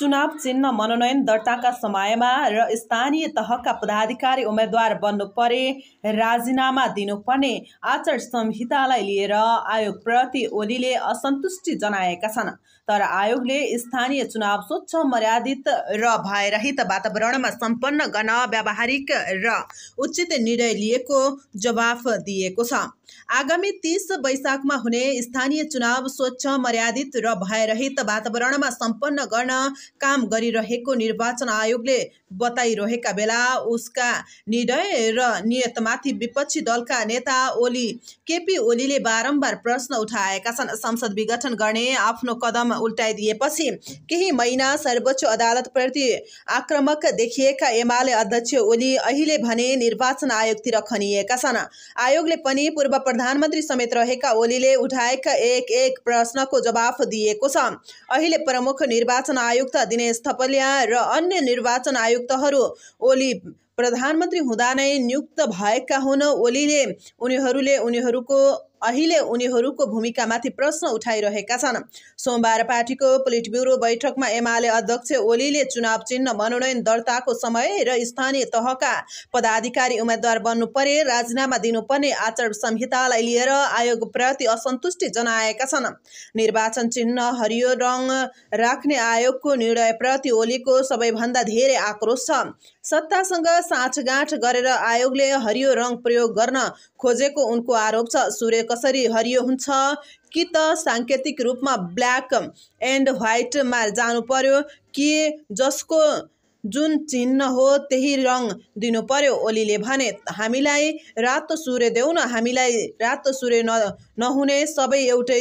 चुनाव चिन्ह मनोनयन दर्ताका समयमा र स्थानीय तहका पदाधिकारी उम्मेद्वार बन्नु परे राजीनामा दिनुपर्ने आचार संहितालाई लिएर आयोगप्रति ओलीले असन्तुष्टि जनाएका छन् तर आयोगले स्थानीय चुनाव स्वच्छ मर्यादित र भयरहित वातावरणमा सम्पन्न गर्न व्यावहारिक र उचित निर्णय लिएको जवाफ दिएको छ आगामी तीस वैशाखमा हुने स्थानीय चुनाव स्वच्छ मर्यादित र भयरहित वातावरणमा सम्पन्न गर्न काम गरिरहेको निर्वाचन आयोगले बताइरहेका बेला उसका निर्णय र नियतमाथि विपक्षी दलका नेता ओली केपी ओलीले बारम्बार प्रश्न उठाएका छन् संसद विघटन गर्ने आफ्नो कदम उल्टाइदिएपछि केही महिना सर्वोच्च अदालतप्रति आक्रमक देखिएका एमाले अध्यक्ष ओली अहिले भने निर्वाचन आयोगतिर खनिएका छन् आयोगले पनि पूर्व प्रधानमन्त्री समेत रहेका ओलीले उठाएका एक एक प्रश्नको जवाफ दिएको छ अहिले प्रमुख निर्वाचन आयुक्त दिनेश थपलिया र अन्य निर्वाचन आयुक्तहरू ओली प्रधानमन्त्री हुँदा नै नियुक्त भएका हुन ओलीले उनीहरूले उनीहरूको अहिले उनीहरूको भूमिकामाथि प्रश्न उठाइरहेका छन् सोमबार पार्टीको पोलिट ब्युरो बैठकमा एमाले अध्यक्ष ओलीले चुनाव चिन्ह मनोनयन दर्ताको समय र स्थानीय तहका पदाधिकारी उम्मेद्वार बन्नु परे राजीनामा दिनुपर्ने आचार संहितालाई लिएर आयोगप्रति असन्तुष्टि जनाएका छन् निर्वाचन चिन्ह हरियो रङ राख्ने आयोगको निर्णयप्रति ओलीको सबैभन्दा धेरै आक्रोश छ सत्तासँग साँठगाँठ गरेर आयोगले हरियो रङ प्रयोग गर्न खोजेको उनको आरोप छ सूर्य कसरी हरियो हुन्छ कि त साङ्केतिक रूपमा ब्ल्याक एन्ड व्हाइटमा जानु पर्यो कि जसको जुन चिन्ह हो त्यही रङ दिनु पर्यो ओलीले भने हामीलाई रातो सूर्य देऊ न हामीलाई रातो सूर्य न नहुने सबै एउटै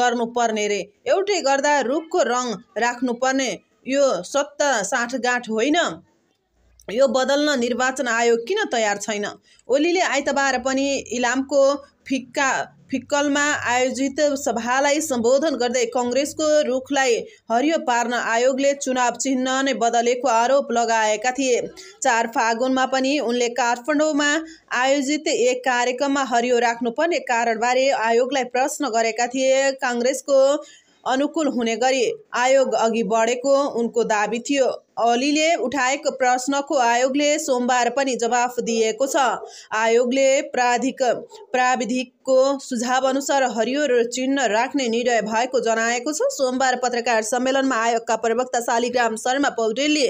गर्नुपर्ने रे एउटै गर्दा रुखको रङ राख्नुपर्ने यो सत्ता साठगाँठ होइन यो बदल्न निर्वाचन आयोग किन तयार छैन ओलीले आइतबार पनि इलामको फिक्का फिक्कलमा आयोजित सभालाई सम्बोधन गर्दै कङ्ग्रेसको रुखलाई हरियो पार्न आयोगले चुनाव चिन्ह नै बदलेको आरोप लगाएका थिए चार फागुनमा पनि उनले काठमाडौँमा आयोजित एक कार्यक्रममा हरियो राख्नुपर्ने कारणबारे आयोगलाई प्रश्न गरेका थिए काङ्ग्रेसको अनुकूल हुने गरी आयोग अघि बढेको उनको दावी थियो ओलीले उठाएको प्रश्नको आयोगले सोमबार पनि जवाफ दिएको छ आयोगले प्राधिक प्राविधिकको सुझाव अनुसार हरियो र चिन्ह राख्ने निर्णय भएको जनाएको छ सोमबार पत्रकार सम्मेलनमा आयोगका प्रवक्ता शालिग्राम शर्मा पौडेलले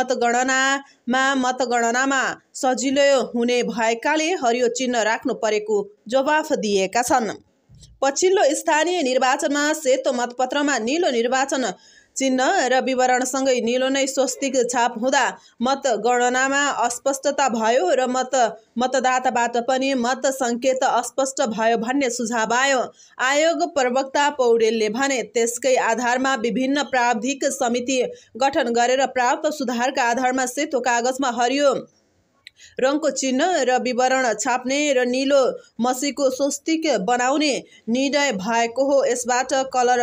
मतगणनामा मतगणनामा सजिलो हुने भएकाले हरियो चिन्ह राख्नु परेको जवाफ दिएका छन् पछिल्लो स्थानीय निर्वाचनमा सेतो मतपत्रमा निलो निर्वाचन चिन्ह र विवरणसँगै निलो नै स्वस्तिक छाप हुँदा मतगणनामा अस्पष्टता भयो र मत मतदाताबाट पनि मत सङ्केत अस्पष्ट भयो भन्ने सुझाव आयो आयोग प्रवक्ता पौडेलले भने त्यसकै आधारमा विभिन्न प्राविधिक समिति गठन गरेर प्राप्त सुधारका आधारमा सेतो कागजमा हरियो रङको चिन्ह र विवरण छाप्ने र निलो मसीको स्वस्तिक बनाउने निर्णय भएको हो यसबाट कलर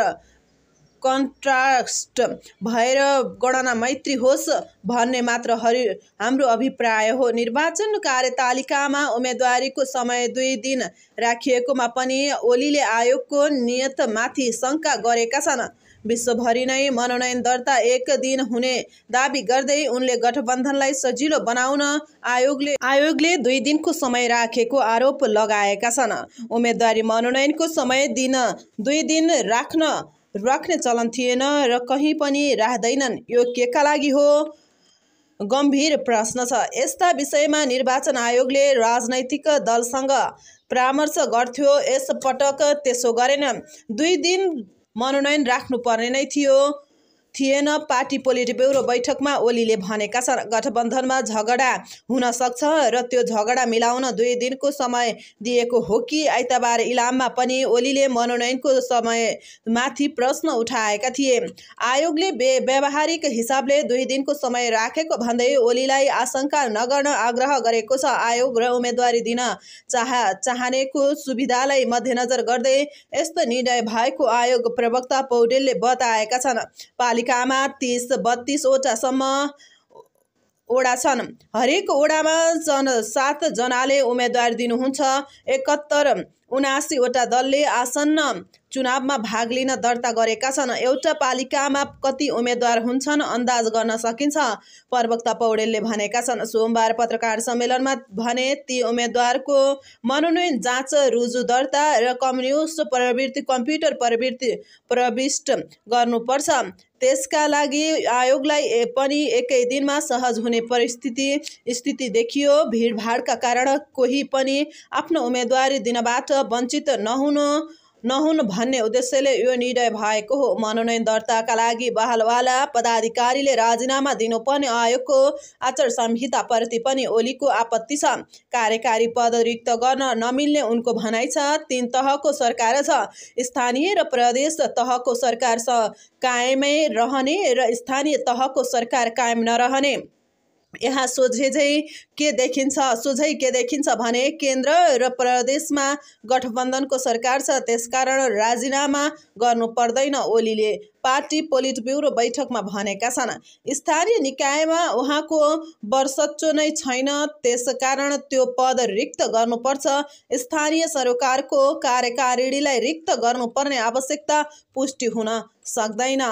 कन्ट्रास्ट भएर गणना मैत्री होस् भन्ने मात्र हरि हाम्रो अभिप्राय हो निर्वाचन कार्यतालिकामा उम्मेदवारीको समय दुई दिन राखिएकोमा पनि ओलीले आयोगको नियतमाथि शङ्का गरेका छन् विश्वभरि नै मनोनयन दर्ता एक दिन हुने दावी गर्दै उनले गठबन्धनलाई सजिलो बनाउन आयोगले आयोगले दुई दिनको समय राखेको आरोप लगाएका छन् उम्मेदवारी मनोनयनको समय दिन दुई दिन राख्न राख्ने चलन थिएन र कहीँ पनि राख्दैनन् यो केका लागि हो गम्भीर प्रश्न छ यस्ता विषयमा निर्वाचन आयोगले राजनैतिक दलसँग परामर्श गर्थ्यो यसपटक त्यसो गरेन दुई दिन मनोनयन राख्नुपर्ने नै थियो थिएन पार्टी पोलिट ब्युरो बैठकमा ओलीले भनेका छन् गठबन्धनमा झगडा हुन सक्छ र त्यो झगडा मिलाउन दुई दिनको समय दिएको हो कि आइतबार इलाममा पनि ओलीले मनोनयनको समयमाथि प्रश्न उठाएका थिए आयोगले बे व्यावहारिक हिसाबले दुई दिनको समय राखेको भन्दै ओलीलाई आशंका नगर्न आग्रह गरेको छ आयोग र उम्मेदवारी दिन चाह चाहनेको सुविधालाई मध्यनजर गर्दै यस्तो निर्णय भएको आयोग प्रवक्ता पौडेलले बताएका छन् पालिका नगरपालिकामा तिस बत्तिसवटासम्म ओडा छन् हरेक ओडामा जन सातजनाले उम्मेद्वार दिनुहुन्छ एकहत्तर उनासीवटा दलले आसन्न चुनावमा भाग लिन दर्ता गरेका छन् एउटा पालिकामा कति उम्मेद्वार हुन्छन् अन्दाज गर्न सकिन्छ प्रवक्ता पौडेलले भनेका छन् सोमबार पत्रकार सम्मेलनमा भने ती उम्मेद्वारको मनोनयन जाँच रुजु दर्ता र कम्युनिस्ट प्रवृत्ति कम्प्युटर प्रवृत्ति प्रविष्ट गर्नुपर्छ त्यसका लागि आयोगलाई पनि एकै दिनमा सहज हुने परिस्थिति स्थिति देखियो भिडभाडका कारण कोही पनि आफ्नो उम्मेदवारी दिनबाट वञ्चित नहुनु नहुन् भन्ने उद्देश्यले यो निर्णय भएको हो मनोनयन दर्ताका लागि बहालवाला पदाधिकारीले राजीनामा दिनुपर्ने आयोगको आचार संहिताप्रति पनि ओलीको आपत्ति छ कार्यकारी पद रिक्त गर्न नमिल्ने उनको भनाइ छ तीन तहको सरकार छ स्थानीय र प्रदेश तहको सरकार कायमै रहने र स्थानीय तहको सरकार कायम नरहने यहाँ सोझेझै के देखिन्छ सोझै के देखिन्छ भने केन्द्र र प्रदेशमा गठबन्धनको सरकार छ त्यसकारण राजीनामा गर्नु पर्दैन ओलीले पार्टी पोलिट ब्युरो बैठकमा भनेका छन् स्थानीय निकायमा उहाँको वर्षच्चो नै छैन त्यसकारण त्यो पद रिक्त गर्नुपर्छ स्थानीय सरकारको कार्यकारिणीलाई रिक्त गर्नुपर्ने आवश्यकता पुष्टि हुन सक्दैन